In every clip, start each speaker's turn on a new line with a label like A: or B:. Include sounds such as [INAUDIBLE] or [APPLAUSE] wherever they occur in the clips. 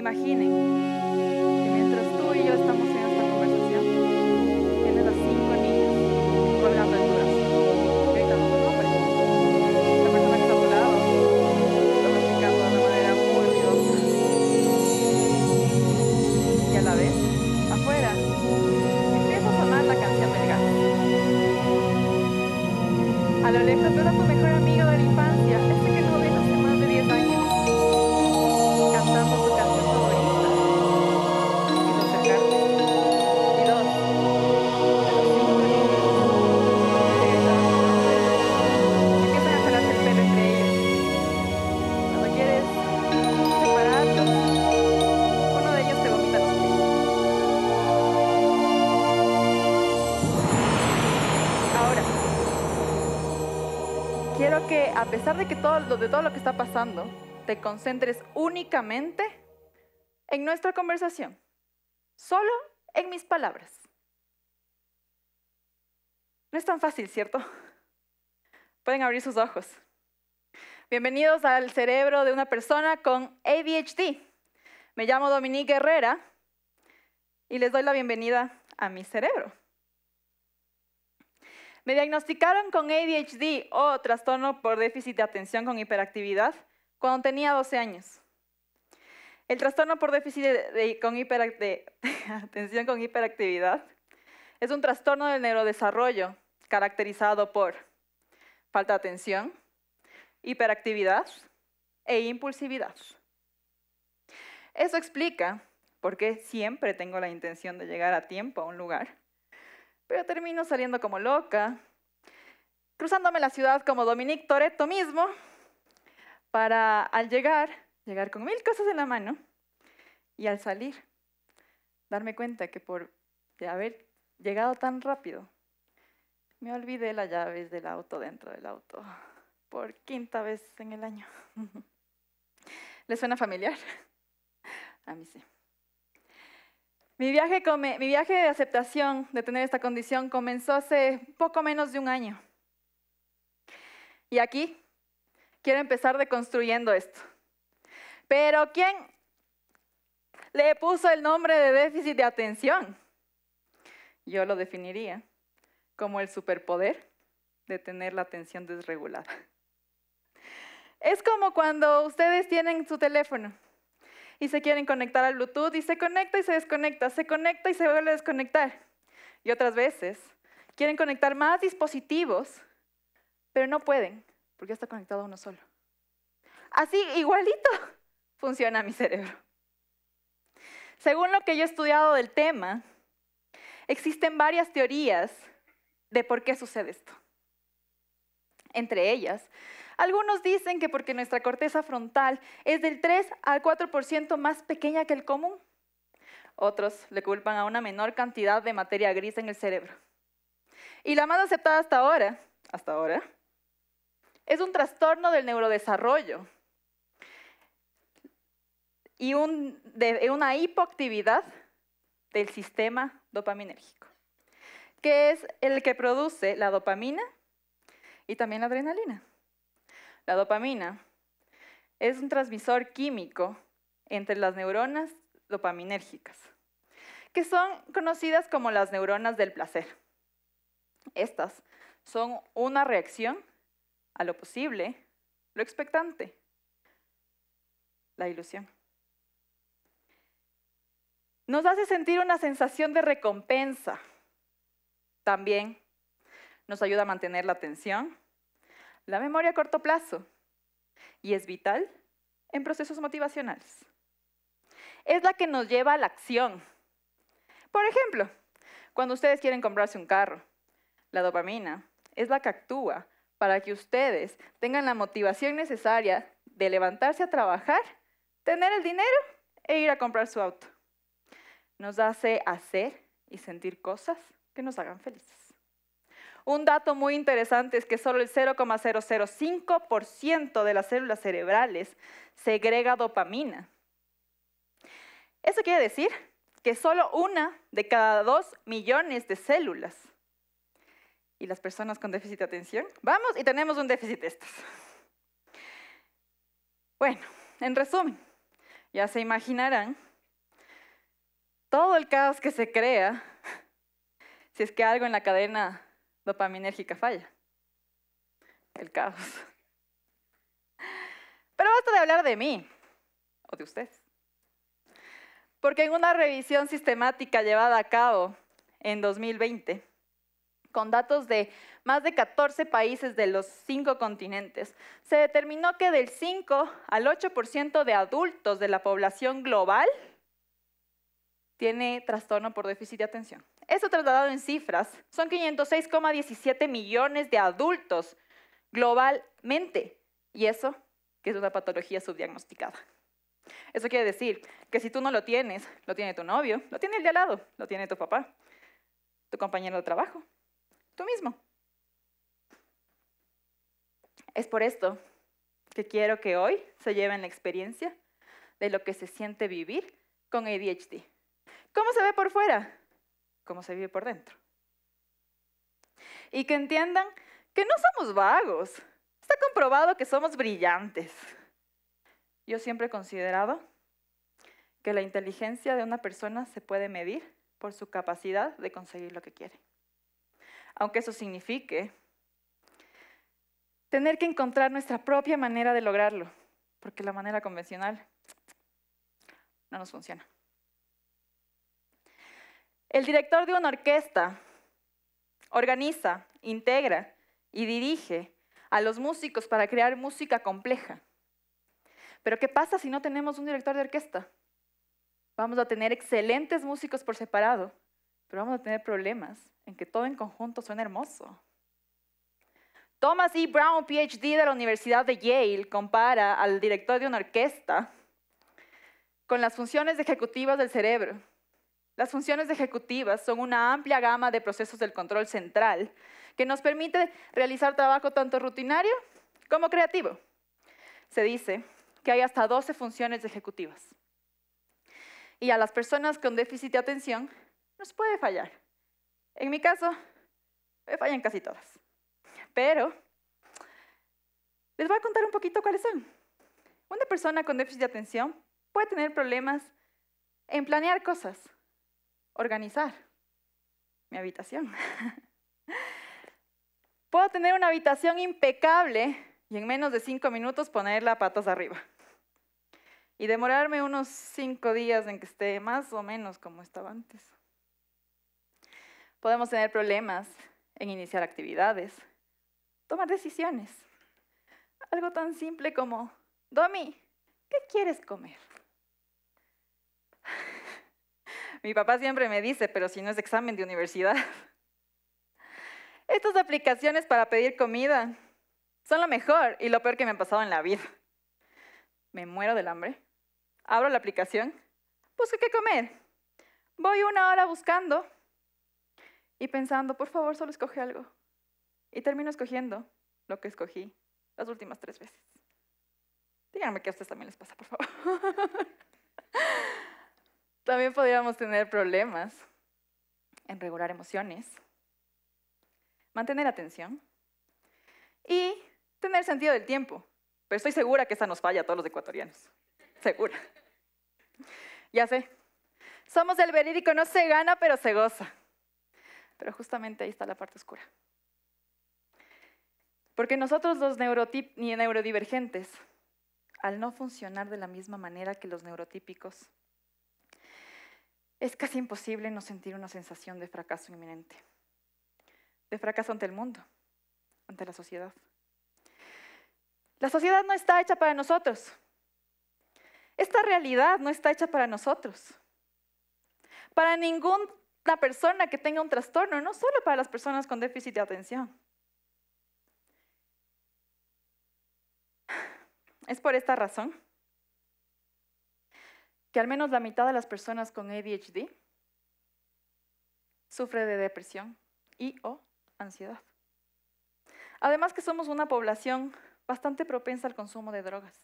A: Imaginen que mientras tú y yo estamos en esta conversación, tienes a cinco niños colgando el corazón, gritando tu nombre. La persona que está a tu lado está practicando de una manera muy ruidosa. Y a la vez, afuera, empieza a sonar la canción del gato. A lo lejos, tú eres tu mejor amigo del infante. que todo, de todo lo que está pasando, te concentres únicamente en nuestra conversación, solo en mis palabras. No es tan fácil, ¿cierto? Pueden abrir sus ojos. Bienvenidos al cerebro de una persona con ADHD. Me llamo Dominique Herrera y les doy la bienvenida a mi cerebro. Me diagnosticaron con ADHD o trastorno por déficit de atención con hiperactividad cuando tenía 12 años. El trastorno por déficit de, [LAUGHS] atención con hiperactividad es un trastorno del neurodesarrollo caracterizado por falta de atención, hiperactividad e impulsividad. Eso explica por qué siempre tengo la intención de llegar a tiempo a un lugar pero termino saliendo como loca, cruzándome la ciudad como Dominique Toretto mismo, para al llegar, llegar con mil cosas en la mano, y al salir, darme cuenta que por haber llegado tan rápido, me olvidé las llaves del auto dentro del auto, por quinta vez en el año. [LAUGHS] ¿Le suena familiar? [LAUGHS] A mí sí. Mi viaje, de aceptación de tener esta condición comenzó hace poco menos de un año. Y aquí quiero empezar deconstruyendo esto. Pero ¿quién le puso el nombre de déficit de atención? Yo lo definiría como el superpoder de tener la atención desregulada. Es como cuando ustedes tienen su teléfono y se quieren conectar al Bluetooth y se conecta y se desconecta, se conecta y se vuelve a desconectar. Y otras veces quieren conectar más dispositivos, pero no pueden porque está conectado uno solo. Así, igualito [LAUGHS] funciona mi cerebro. Según lo que yo he estudiado del tema, existen varias teorías de por qué sucede esto. Entre ellas, algunos dicen que porque nuestra corteza frontal es del 3 al 4% más pequeña que el común, otros le culpan a una menor cantidad de materia gris en el cerebro. Y la más aceptada hasta ahora, hasta ahora, es un trastorno del neurodesarrollo y una hipoactividad del sistema dopaminérgico, que es el que produce la dopamina y también la adrenalina. La dopamina es un transmisor químico entre las neuronas dopaminérgicas, que son conocidas como las neuronas del placer. Estas son una reacción a lo posible, lo expectante, la ilusión. Nos hace sentir una sensación de recompensa. También nos ayuda a mantener la atención, la memoria a corto plazo y es vital en procesos motivacionales. Es la que nos lleva a la acción. Por ejemplo, cuando ustedes quieren comprarse un carro, la dopamina es la que actúa para que ustedes tengan la motivación necesaria de levantarse a trabajar, tener el dinero e ir a comprar su auto. Nos hace hacer y sentir cosas que nos hagan felices. Un dato muy interesante es que solo el 0,005% de las células cerebrales segrega dopamina. Eso quiere decir que solo una de cada dos millones de células. Y las personas con déficit de atención, vamos y tenemos un déficit de estos. Bueno, en resumen, ya se imaginarán todo el caos que se crea si es que algo en la cadena dopaminérgica falla. El caos. [LAUGHS] Pero basta de hablar de mí o de ustedes. Porque en una revisión sistemática llevada a cabo en 2020, con datos de más de 14 países de los cinco continentes, se determinó que del 5 al 8% de adultos de la población global tiene trastorno por déficit de atención. Eso trasladado en cifras, son 506,17 millones de adultos globalmente. Y eso, que es una patología subdiagnosticada. Eso quiere decir que si tú no lo tienes, lo tiene tu novio, lo tiene el de al lado, lo tiene tu papá, tu compañero de trabajo, tú mismo. Es por esto que quiero que hoy se lleven la experiencia de lo que se siente vivir con ADHD. ¿Cómo se ve por fuera? como se vive por dentro. Y que entiendan que no somos vagos. Está comprobado que somos brillantes. Yo siempre he considerado que la inteligencia de una persona se puede medir por su capacidad de conseguir lo que quiere. Aunque eso signifique tener que encontrar nuestra propia manera de lograrlo, porque la manera convencional no nos funciona. El director de una orquesta organiza, integra y dirige a los músicos para crear música compleja. Pero ¿qué pasa si no tenemos un director de orquesta? Vamos a tener excelentes músicos por separado, pero vamos a tener problemas en que todo en conjunto suena hermoso. Thomas E. Brown, PhD de la Universidad de Yale, compara al director de una orquesta con las funciones ejecutivas del cerebro las funciones ejecutivas son una amplia gama de procesos del control central que nos permite realizar trabajo tanto rutinario como creativo. Se dice que hay hasta 12 funciones ejecutivas. Y a las personas con déficit de atención nos puede fallar. En mi caso, me fallan casi todas. Pero les voy a contar un poquito cuáles son. Una persona con déficit de atención puede tener problemas en planear cosas, organizar mi habitación. [LAUGHS] Puedo tener una habitación impecable y en menos de cinco minutos ponerla patas arriba. Y demorarme unos cinco días en que esté más o menos como estaba antes. Podemos tener problemas en iniciar actividades, tomar decisiones. Algo tan simple como, Domi, ¿qué quieres comer? Mi papá siempre me dice, pero si no es examen de universidad. Estas aplicaciones para pedir comida son lo mejor y lo peor que me han pasado en la vida. Me muero del hambre. Abro la aplicación, busco qué comer. Voy una hora buscando y pensando, por favor, solo escoge algo. Y termino escogiendo lo que escogí las últimas tres veces. Díganme que a ustedes también les pasa, por favor. [LAUGHS] También podríamos tener problemas en regular emociones, mantener atención y tener sentido del tiempo. Pero estoy segura que esa nos falla a todos los ecuatorianos. Segura. Ya sé. Somos del verídico, no se gana, pero se goza. Pero justamente ahí está la parte oscura. Porque nosotros los neurotip ni neurodivergentes, al no funcionar de la misma manera que los neurotípicos, es casi imposible no sentir una sensación de fracaso inminente, de fracaso ante el mundo, ante la sociedad. La sociedad no está hecha para nosotros. Esta realidad no está hecha para nosotros. Para ninguna persona que tenga un trastorno, no solo para las personas con déficit de atención. Es por esta razón que al menos la mitad de las personas con ADHD sufre de depresión y o ansiedad. Además que somos una población bastante propensa al consumo de drogas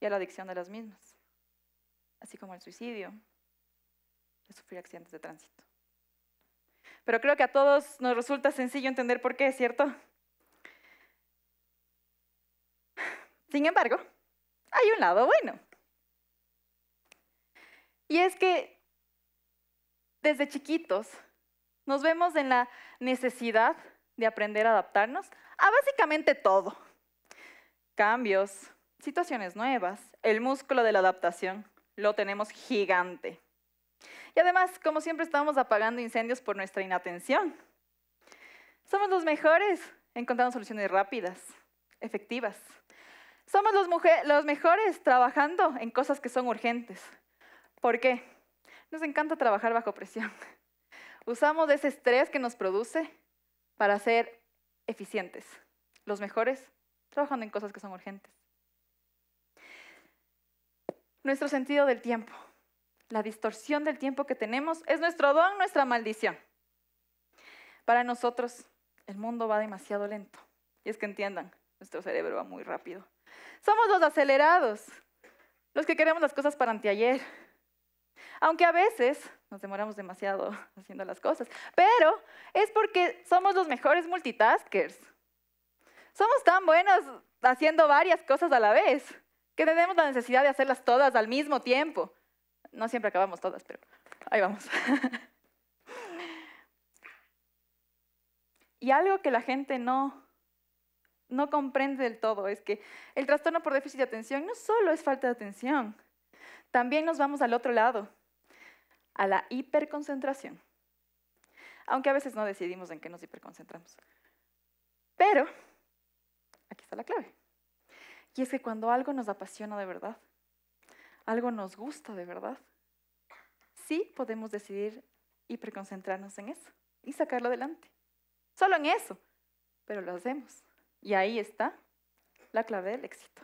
A: y a la adicción de las mismas, así como el suicidio, de sufrir accidentes de tránsito. Pero creo que a todos nos resulta sencillo entender por qué, ¿cierto? Sin embargo, hay un lado bueno. Y es que desde chiquitos nos vemos en la necesidad de aprender a adaptarnos a básicamente todo. Cambios, situaciones nuevas, el músculo de la adaptación, lo tenemos gigante. Y además, como siempre, estamos apagando incendios por nuestra inatención. Somos los mejores encontrando soluciones rápidas, efectivas. Somos los, los mejores trabajando en cosas que son urgentes. ¿Por qué? Nos encanta trabajar bajo presión. [LAUGHS] Usamos ese estrés que nos produce para ser eficientes, los mejores, trabajando en cosas que son urgentes. Nuestro sentido del tiempo, la distorsión del tiempo que tenemos es nuestro don, nuestra maldición. Para nosotros, el mundo va demasiado lento. Y es que entiendan, nuestro cerebro va muy rápido. Somos los acelerados, los que queremos las cosas para anteayer, aunque a veces nos demoramos demasiado [LAUGHS] haciendo las cosas, pero es porque somos los mejores multitaskers. Somos tan buenos haciendo varias cosas a la vez que tenemos la necesidad de hacerlas todas al mismo tiempo. No siempre acabamos todas, pero ahí vamos. [LAUGHS] y algo que la gente no no comprende del todo es que el trastorno por déficit de atención no solo es falta de atención, también nos vamos al otro lado a la hiperconcentración. Aunque a veces no decidimos en qué nos hiperconcentramos. Pero, aquí está la clave. Y es que cuando algo nos apasiona de verdad, algo nos gusta de verdad, sí podemos decidir hiperconcentrarnos en eso y sacarlo adelante. Solo en eso, pero lo hacemos. Y ahí está la clave del éxito.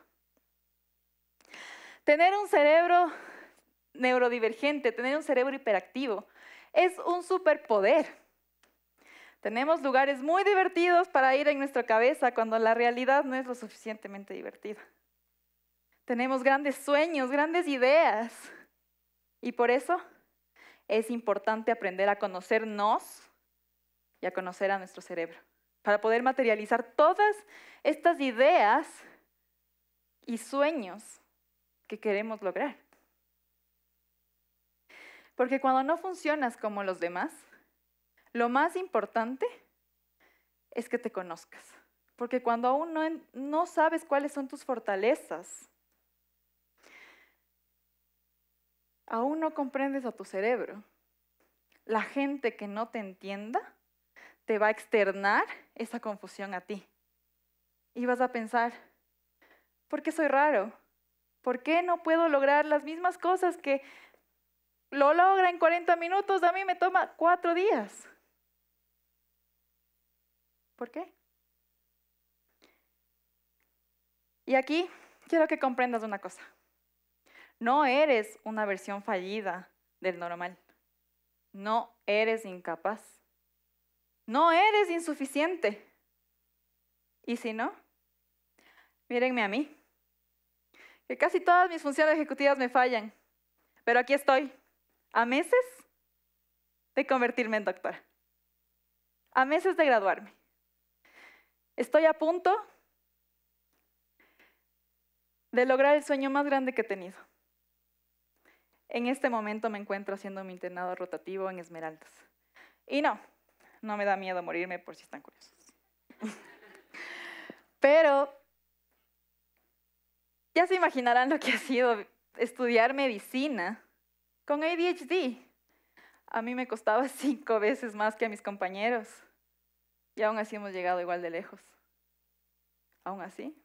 A: Tener un cerebro neurodivergente, tener un cerebro hiperactivo. Es un superpoder. Tenemos lugares muy divertidos para ir en nuestra cabeza cuando la realidad no es lo suficientemente divertida. Tenemos grandes sueños, grandes ideas. Y por eso es importante aprender a conocernos y a conocer a nuestro cerebro, para poder materializar todas estas ideas y sueños que queremos lograr. Porque cuando no funcionas como los demás, lo más importante es que te conozcas. Porque cuando aún no, sabes cuáles son tus fortalezas, aún no comprendes a tu cerebro. La gente que no te entienda te va a externar esa confusión a ti. Y vas a pensar, ¿por qué soy raro? ¿Por qué no puedo lograr las mismas cosas que lo logra en 40 minutos, a mí me toma cuatro días. ¿Por qué? Y aquí quiero que comprendas una cosa. No eres una versión fallida del normal. No eres incapaz. No eres insuficiente. Y si no, mírenme a mí. Que casi todas mis funciones ejecutivas me fallan. Pero aquí estoy a meses de convertirme en doctora, a meses de graduarme. Estoy a punto de lograr el sueño más grande que he tenido. En este momento me encuentro haciendo mi internado rotativo en Esmeraldas. Y no, no me da miedo morirme por si están curiosos. [LAUGHS] Pero ya se imaginarán lo que ha sido estudiar medicina con ADHD, a mí me costaba [LAUGHS] cinco veces más que a mis compañeros. Y aún así hemos llegado igual de lejos. Aún así,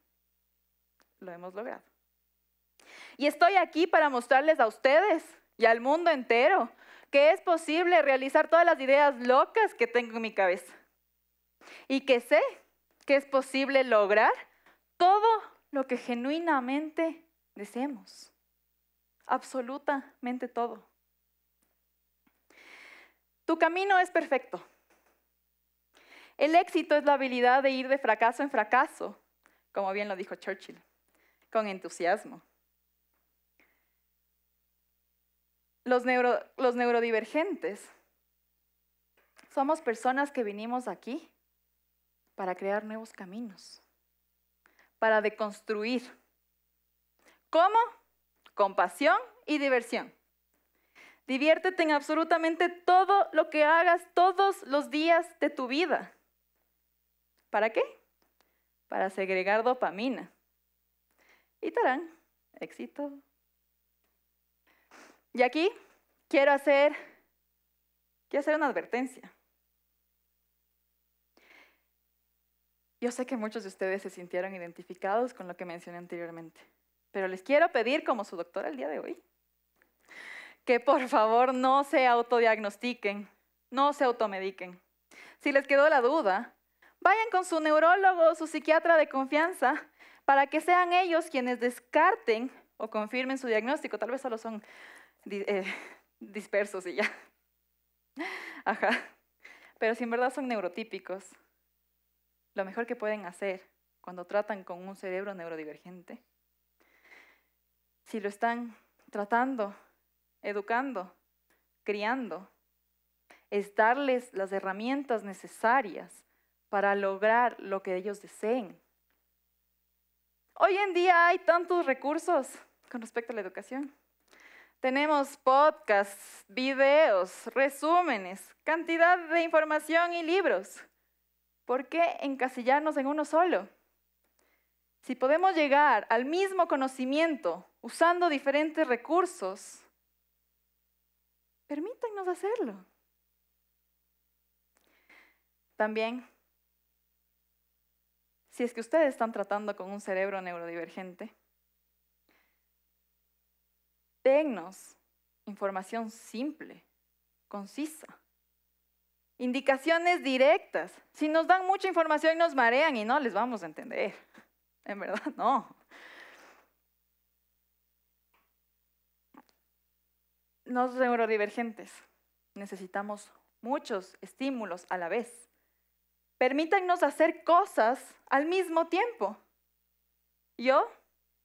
A: lo hemos logrado. Y estoy aquí para mostrarles a ustedes y al mundo entero que es posible realizar todas las ideas locas que tengo en mi cabeza. Y que sé que es posible lograr todo lo que genuinamente deseemos absolutamente todo. Tu camino es perfecto. El éxito es la habilidad de ir de fracaso en fracaso, como bien lo dijo Churchill, con entusiasmo. Los, los neurodivergentes somos personas que vinimos aquí para crear nuevos caminos, para deconstruir. ¿Cómo? compasión y diversión. Diviértete en absolutamente todo lo que hagas todos los días de tu vida. ¿Para qué? Para segregar dopamina. Y tarán, éxito. Y aquí quiero hacer, quiero hacer una advertencia. Yo sé que muchos de ustedes se sintieron identificados con lo que mencioné anteriormente. Pero les quiero pedir, como su doctora el día de hoy, que por favor no se autodiagnostiquen, no se automediquen. Si les quedó la duda, vayan con su neurólogo o su psiquiatra de confianza para que sean ellos quienes descarten o confirmen su diagnóstico. Tal vez solo son eh, dispersos y ya. Ajá. Pero si en verdad son neurotípicos, lo mejor que pueden hacer cuando tratan con un cerebro neurodivergente si lo están tratando, educando, criando, es darles las herramientas necesarias para lograr lo que ellos deseen. Hoy en día hay tantos recursos con respecto a la educación. Tenemos podcasts, videos, resúmenes, cantidad de información y libros. ¿Por qué encasillarnos en uno solo? Si podemos llegar al mismo conocimiento usando diferentes recursos, permítannos hacerlo. También, si es que ustedes están tratando con un cerebro neurodivergente, dennos información simple, concisa, indicaciones directas. Si nos dan mucha información y nos marean y no les vamos a entender. En verdad, [LAUGHS] no. No Los neurodivergentes necesitamos muchos estímulos a la vez. Permítannos hacer cosas al mismo tiempo. Yo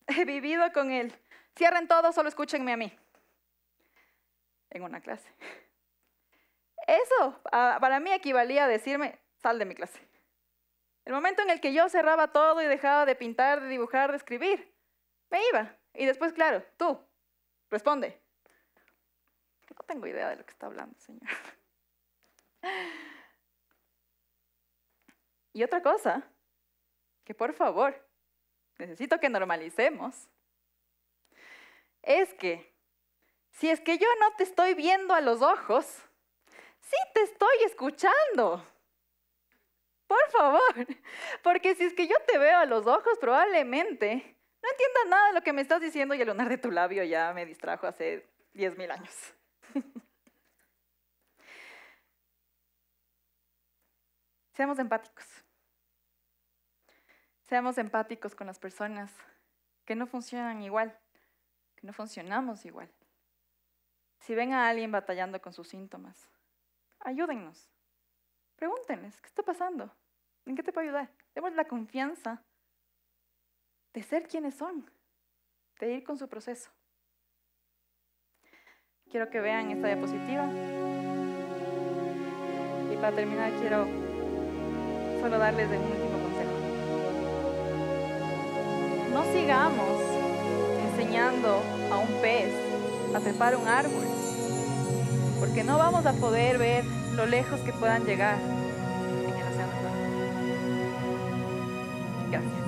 A: he vivido con él. Cierren todo, solo escúchenme a mí. En una clase. Eso ah, para mí equivalía a decirme, sal de mi clase. El momento en el que yo cerraba todo y dejaba de pintar, de dibujar, de escribir, me iba. Y después, claro, tú, responde. No tengo idea de lo que está hablando, señor. Y otra cosa, que por favor, necesito que normalicemos, es que si es que yo no te estoy viendo a los ojos, sí te estoy escuchando por favor, [LAUGHS] porque si es que yo te veo a los ojos, probablemente no entienda nada de lo que me estás diciendo y el lunar de tu labio ya me distrajo hace mil años. [LAUGHS] Seamos empáticos. Seamos empáticos con las personas que no funcionan igual, que no funcionamos igual. Si ven a alguien batallando con sus síntomas, ayúdennos. Pregúntenles, ¿qué está pasando? ¿En qué te puedo ayudar? Demos la confianza de ser quienes son, de ir con su proceso. Quiero que vean esta diapositiva. Y para terminar quiero solo darles el último consejo. No sigamos enseñando a un pez a trepar un árbol, porque no vamos a poder ver lo lejos que puedan llegar Yes.